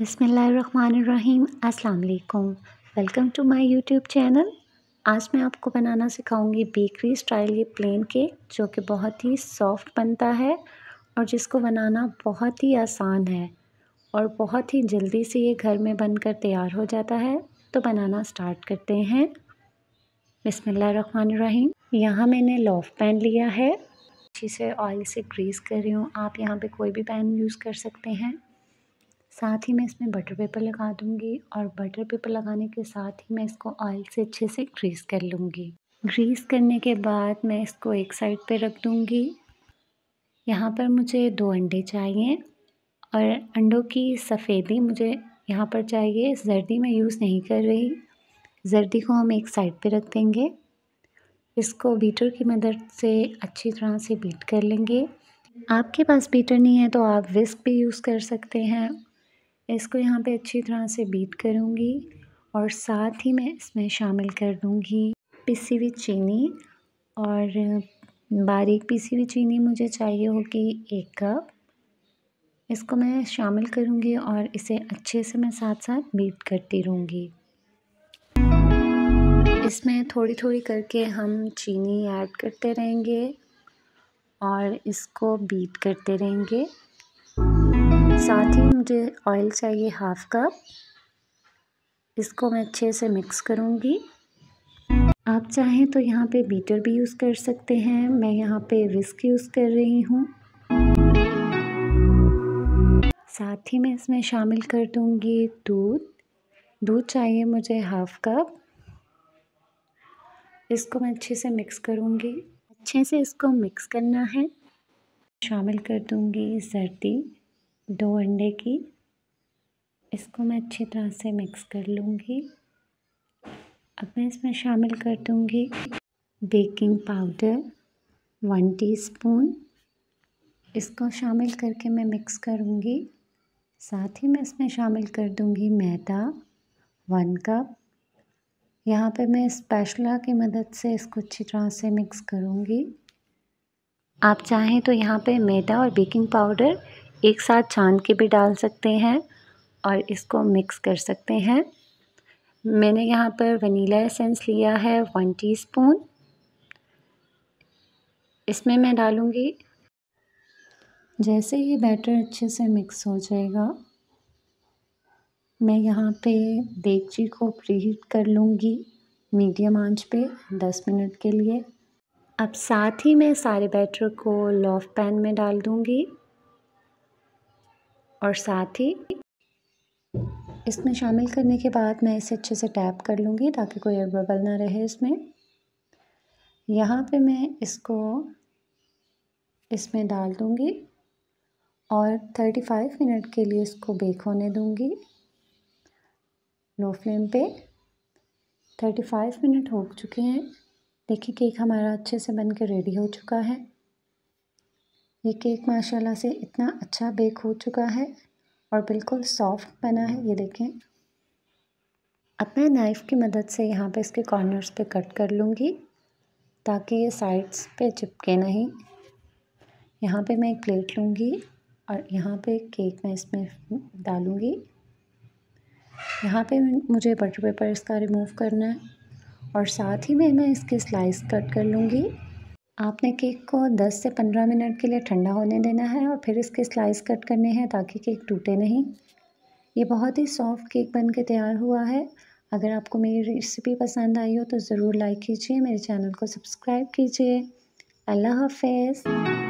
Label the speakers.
Speaker 1: बसमीम् अल्लाम welcome to my YouTube channel आज मैं आपको बनाना सिखाऊंगी बेकरी स्टाइल ये प्लेन केक जो कि बहुत ही सॉफ्ट बनता है और जिसको बनाना बहुत ही आसान है और बहुत ही जल्दी से ये घर में बनकर तैयार हो जाता है तो बनाना स्टार्ट करते हैं बसमीम यहाँ मैंने लॉफ पैन लिया है अच्छी से ऑयल से ग्रीस कर रही हूँ आप यहाँ पे कोई भी पैन यूज़ कर सकते हैं साथ ही मैं इसमें बटर पेपर लगा दूँगी और बटर पेपर लगाने के साथ ही मैं इसको ऑयल से अच्छे से ग्रीस कर लूँगी ग्रीस करने के बाद मैं इसको एक साइड पे रख दूँगी यहाँ पर मुझे दो अंडे चाहिए और अंडों की सफ़ेदी मुझे यहाँ पर चाहिए जर्दी मैं यूज़ नहीं कर रही जर्दी को हम एक साइड पे रख देंगे इसको बीटर की मदद से अच्छी तरह से बीट कर लेंगे आपके पास बीटर नहीं है तो आप विस्क भी यूज़ कर सकते हैं इसको यहाँ पे अच्छी तरह से बीट करूँगी और साथ ही मैं इसमें शामिल कर दूँगी पिसी हुई चीनी और बारीक पिसी हुई चीनी मुझे चाहिए होगी एक कप इसको मैं शामिल करूँगी और इसे अच्छे से मैं साथ साथ बीट करती रहूँगी इसमें थोड़ी थोड़ी करके हम चीनी ऐड करते रहेंगे और इसको बीट करते रहेंगे साथ ही मुझे ऑयल चाहिए हाफ़ कप इसको मैं अच्छे से मिक्स करूँगी आप चाहें तो यहाँ पे बीटर भी यूज़ कर सकते हैं मैं यहाँ पे विस्क यूज़ कर रही हूँ साथ ही मैं इसमें शामिल कर दूँगी दूध दूध चाहिए मुझे हाफ़ कप इसको मैं अच्छे से मिक्स करूँगी अच्छे से इसको मिक्स करना है शामिल कर दूँगी सर्दी दो अंडे की इसको मैं अच्छी तरह से मिक्स कर लूँगी अब मैं इसमें शामिल कर दूँगी बेकिंग पाउडर वन टीस्पून इसको शामिल करके मैं मिक्स करूँगी साथ ही मैं इसमें शामिल कर दूँगी मैदा वन कप यहाँ पे मैं स्पैशला की मदद से इसको अच्छी तरह से मिक्स करूँगी आप चाहें तो यहाँ पे मैदा और बेकिंग पाउडर एक साथ छान के भी डाल सकते हैं और इसको मिक्स कर सकते हैं मैंने यहाँ पर वनीला एसेंस लिया है वन टीस्पून इसमें मैं डालूँगी जैसे ये बैटर अच्छे से मिक्स हो जाएगा मैं यहाँ पे देगची को प्रीहीट कर लूँगी मीडियम आंच पे दस मिनट के लिए अब साथ ही मैं सारे बैटर को लॉफ पैन में डाल दूँगी और साथ ही इसमें शामिल करने के बाद मैं इसे अच्छे से टैप कर लूँगी ताकि कोई बबल ना रहे इसमें यहाँ पे मैं इसको इसमें डाल दूँगी और 35 मिनट के लिए इसको बेक होने दूँगी लो फ्लेम पे 35 मिनट हो चुके हैं देखिए केक हमारा अच्छे से बन के रेडी हो चुका है ये केक माशाल्लाह से इतना अच्छा बेक हो चुका है और बिल्कुल सॉफ्ट बना है ये देखें अब मैं नाइफ़ की मदद से यहाँ पे इसके कॉर्नर्स पे कट कर लूँगी ताकि ये साइड्स पे चिपके नहीं यहाँ पे मैं एक प्लेट लूँगी और यहाँ पे केक मैं इसमें डालूँगी यहाँ पे मुझे बटर पेपर इसका रिमूव करना है और साथ ही में मैं इसके स्लाइस कट कर लूँगी आपने केक को 10 से 15 मिनट के लिए ठंडा होने देना है और फिर इसके स्लाइस कट करने हैं ताकि केक टूटे नहीं ये बहुत ही सॉफ्ट केक बन के तैयार हुआ है अगर आपको मेरी रेसिपी पसंद आई हो तो ज़रूर लाइक कीजिए मेरे चैनल को सब्सक्राइब कीजिए अल्लाह हाफिज़